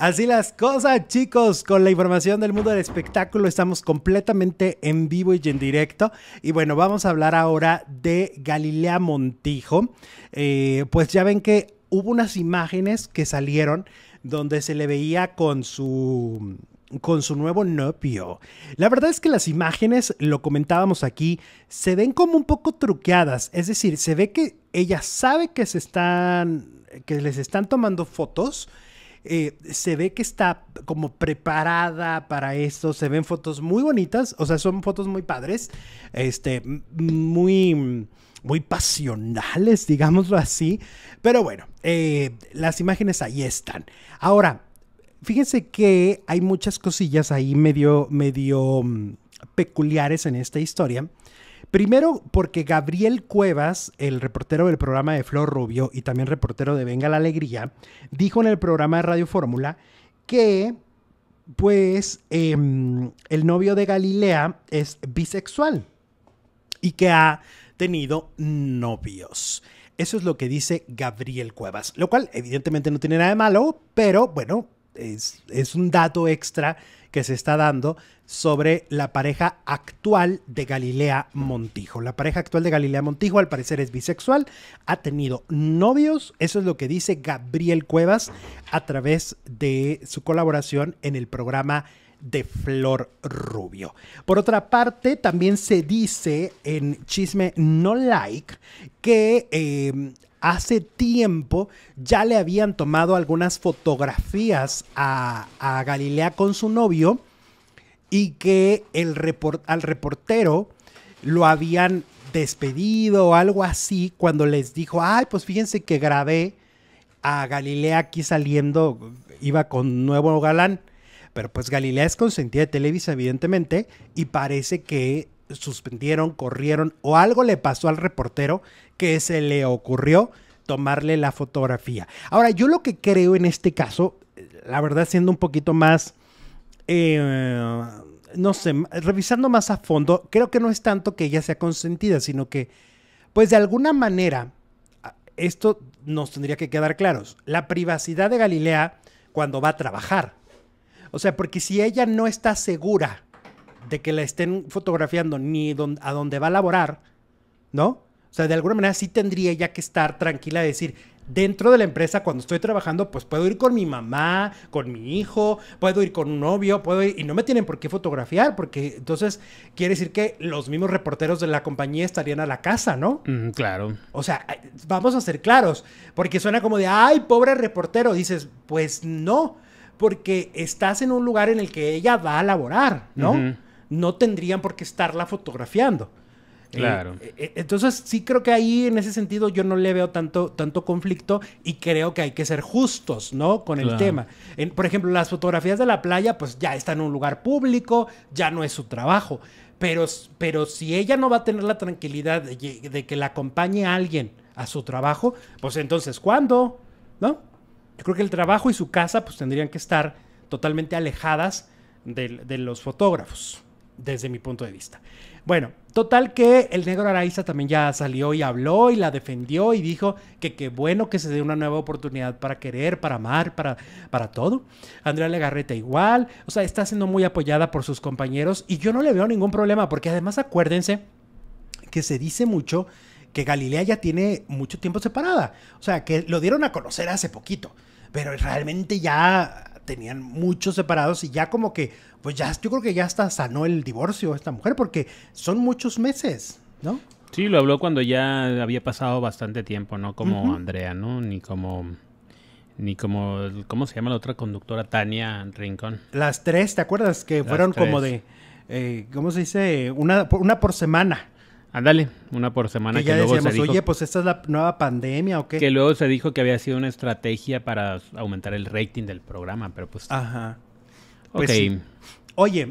Así las cosas, chicos, con la información del mundo del espectáculo estamos completamente en vivo y en directo. Y bueno, vamos a hablar ahora de Galilea Montijo. Eh, pues ya ven que hubo unas imágenes que salieron donde se le veía con su con su nuevo novio. La verdad es que las imágenes, lo comentábamos aquí, se ven como un poco truqueadas, es decir, se ve que ella sabe que se están que les están tomando fotos, eh, se ve que está como preparada para esto, se ven fotos muy bonitas, o sea, son fotos muy padres, este, muy muy pasionales, digámoslo así. Pero bueno, eh, las imágenes ahí están. Ahora, fíjense que hay muchas cosillas ahí medio, medio mm, peculiares en esta historia. Primero, porque Gabriel Cuevas, el reportero del programa de Flor Rubio y también reportero de Venga la Alegría, dijo en el programa de Radio Fórmula que, pues, em, el novio de Galilea es bisexual y que ha tenido novios. Eso es lo que dice Gabriel Cuevas, lo cual evidentemente no tiene nada de malo, pero bueno, es un dato extra que se está dando sobre la pareja actual de Galilea Montijo. La pareja actual de Galilea Montijo al parecer es bisexual, ha tenido novios, eso es lo que dice Gabriel Cuevas a través de su colaboración en el programa de Flor Rubio. Por otra parte, también se dice en Chisme No Like que eh, hace tiempo ya le habían tomado algunas fotografías a, Galilea con su novio y que el al reportero lo habían despedido o algo así cuando les dijo, ay, pues fíjense que grabé a Galilea aquí saliendo, iba con nuevo galán. Pero pues Galilea es consentida de Televisa, evidentemente, y parece que suspendieron, corrieron o algo le pasó al reportero que se le ocurrió tomarle la fotografía. Ahora, yo lo que creo en este caso, eh, la verdad siendo un poquito más, eh, no sé, revisando más a fondo, creo que no es tanto que ella sea consentida, sino que, pues de alguna manera, esto nos tendría que quedar claros, la privacidad de Galilea cuando va a trabajar. O sea, porque si ella no está segura de que la estén fotografiando ni a dónde va a laborar, ¿no? O sea, de alguna manera sí tendría ya que estar tranquila de decir, dentro de la empresa, cuando estoy trabajando, pues puedo ir con mi mamá, con mi hijo, puedo ir con un novio, puedo ir, y no me tienen por qué fotografiar, porque entonces quiere decir que los mismos reporteros de la compañía estarían a la casa, ¿no? claro. O sea, vamos a ser claros, porque suena como de, ay, pobre reportero, dices, pues no, porque estás en un lugar en el que ella va a laborar, ¿no? no tendrían por qué estarla fotografiando. Eh, claro. Eh, eh, entonces, sí creo que ahí en ese sentido yo no le veo tanto, tanto conflicto y creo que hay que ser justos, ¿no? Con el tema. por ejemplo, las fotografías de la playa, pues ya está en un lugar público, ya no es su trabajo. Pero, pero si ella no va a tener la tranquilidad de, que la acompañe a alguien a su trabajo, pues entonces, ¿cuándo? ¿No? Yo creo que el trabajo y su casa, pues tendrían que estar totalmente alejadas de los fotógrafos desde mi punto de vista. Bueno, total que el negro Araiza también ya salió y habló y la defendió y dijo que qué bueno que se dé una nueva oportunidad para querer, para amar, para, para todo. Andrea Legarreta igual, o sea, está siendo muy apoyada por sus compañeros y yo no le veo ningún problema porque además acuérdense que se dice mucho que Galilea ya tiene mucho tiempo separada, o sea, que lo dieron a conocer hace poquito pero realmente ya tenían muchos separados y ya como que, pues ya, yo creo que ya hasta sanó el divorcio esta mujer porque son muchos meses, ¿no? Sí, lo habló cuando ya había pasado bastante tiempo, ¿no? Como Andrea, ¿no? Ni como ni como, ¿cómo se llama la otra conductora? Tania Rincón. Las tres, ¿te acuerdas? Que fueron como de, eh, ¿cómo se dice? Una, una por semana. Ándale, una por semana. Que, luego se dijo, oye, pues esta es la nueva pandemia o qué. Que luego se dijo que había sido una estrategia para aumentar el rating del programa, pero pues. Ajá. ok. Pues oye,